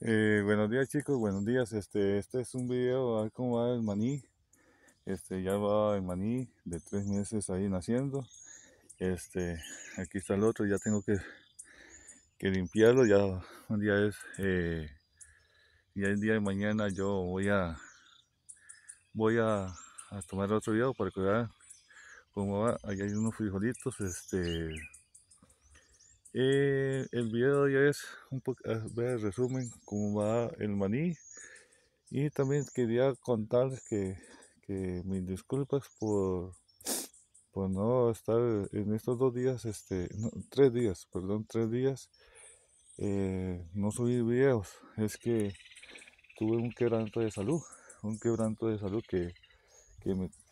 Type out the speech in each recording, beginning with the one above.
Eh, buenos días chicos, buenos días. Este, este es un video a ah, cómo va el maní. Este, ya va el maní de tres meses ahí naciendo. Este, aquí está el otro, ya tengo que, que limpiarlo. Ya un día es, eh, ya el día de mañana yo voy a, voy a, tomar otro video para cuidar. cómo va. Ahí hay unos frijolitos, este, eh, el video de hoy es un poco, ah, resumen cómo va el maní. Y también quería contarles que, que mis disculpas por, por no estar en estos dos días, este, tres días, perdón, tres días. Eh, no subí videos, es que tuve un quebranto de salud, un quebranto de salud que,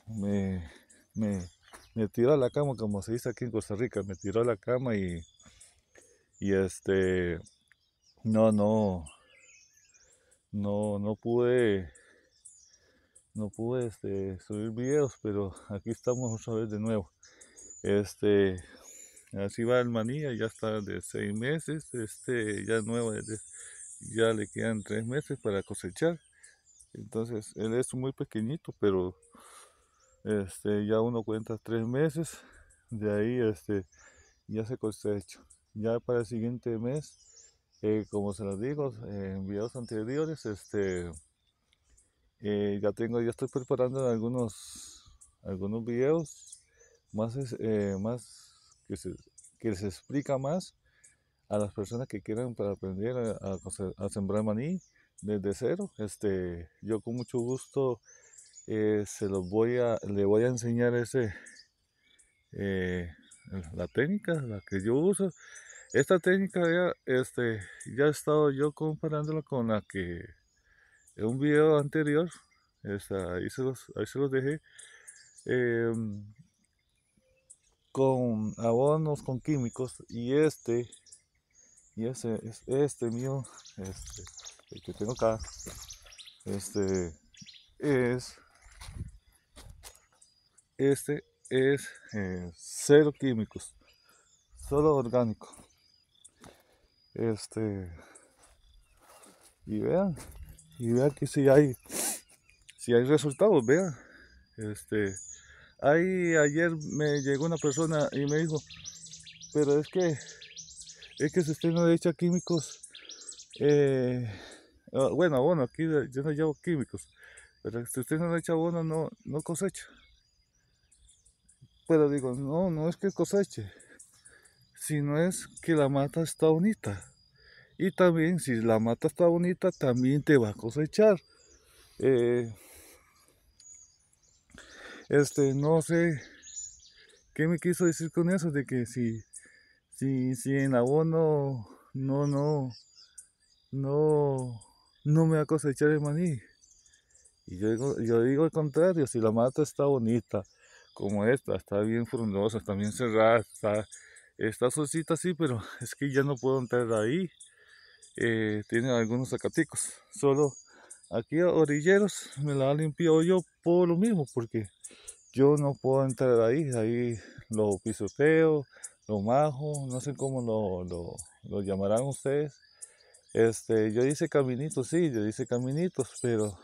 me, me, me tiró a la cama, como se dice aquí en Costa Rica, me tiró a la cama y y este, no, no, no, no pude, no pude este, subir videos, pero aquí estamos otra vez de nuevo. Este, así va el manía, ya está de seis meses, este, ya nuevo, ya le quedan tres meses para cosechar. Entonces, él es muy pequeñito, pero este, ya uno cuenta tres meses, de ahí este, ya se cosecha. Ya para el siguiente mes, eh, como se los digo en videos anteriores, este, eh, ya tengo, ya estoy preparando algunos, algunos videos más, eh, más que, que les explica más a las personas que quieran para aprender a, sembrar maní desde cero. Este, yo con mucho gusto se los voy a, le voy a enseñar ese, la técnica, la que yo uso esta técnica ya, este, ya he estado yo comparándola con la que en un video anterior, este, ahí, se los, ahí dejé, em, con abonos, con químicos, y este, y este, este mío, este, el que tengo acá, este es, este es eh, cero químicos, solo orgánico. Este. Y vean. Y vean que si hay. Si hay resultados, vean. Este. Ahí ayer me llegó una persona y me dijo, pero es que es que usted no le echa químicos. Eh, ah, bueno, bueno, aquí yo no llevo químicos, pero si usted no le echa bueno, no, no cosecha. Pero digo, no, no es que coseche, si no es que la mata está bonita. Y también si la mata está bonita, también te va a cosechar. Eh, este, no sé qué me quiso decir con eso, de que si, si, si en abono no, no, no, no me va a cosechar el maní. Y yo digo, yo digo el contrario, si la mata está bonita, como esta, está bien frondosa, está bien cerrada, está, Está solcita sí, pero es que ya no puedo entrar ahí. Eh, tiene algunos zacaticos. Solo aquí a orilleros me la ha limpiado yo por lo mismo, porque yo no puedo entrar ahí. Ahí lo pisoteo, lo majo, no sé cómo lo, lo, llamarán ustedes. Este, yo dice caminitos, sí, yo dice caminitos, pero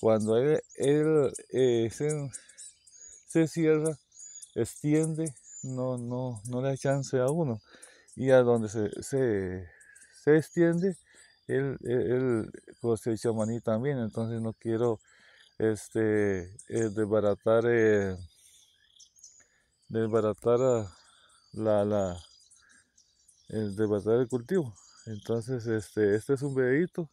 cuando él, eh, se, se cierra, extiende no, no, no le da chance a uno. Y a donde se, se, extiende, él, él, cosecha pues, maní también, entonces no quiero este, eh, desbaratar, eh, desbaratar ah, la, la, el desbaratar el cultivo. Entonces, este, este es un bebedito.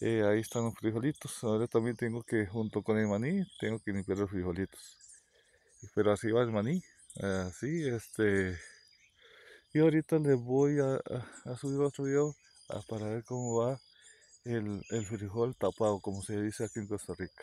Eh, ahí están los frijolitos. Ahora también tengo que, junto con el maní, tengo que limpiar los frijolitos. Pero así va el maní. Así, ah, este. Y ahorita les voy a, subir otro video ah, para ver cómo va el, el frijol tapado, como se dice aquí en Costa Rica.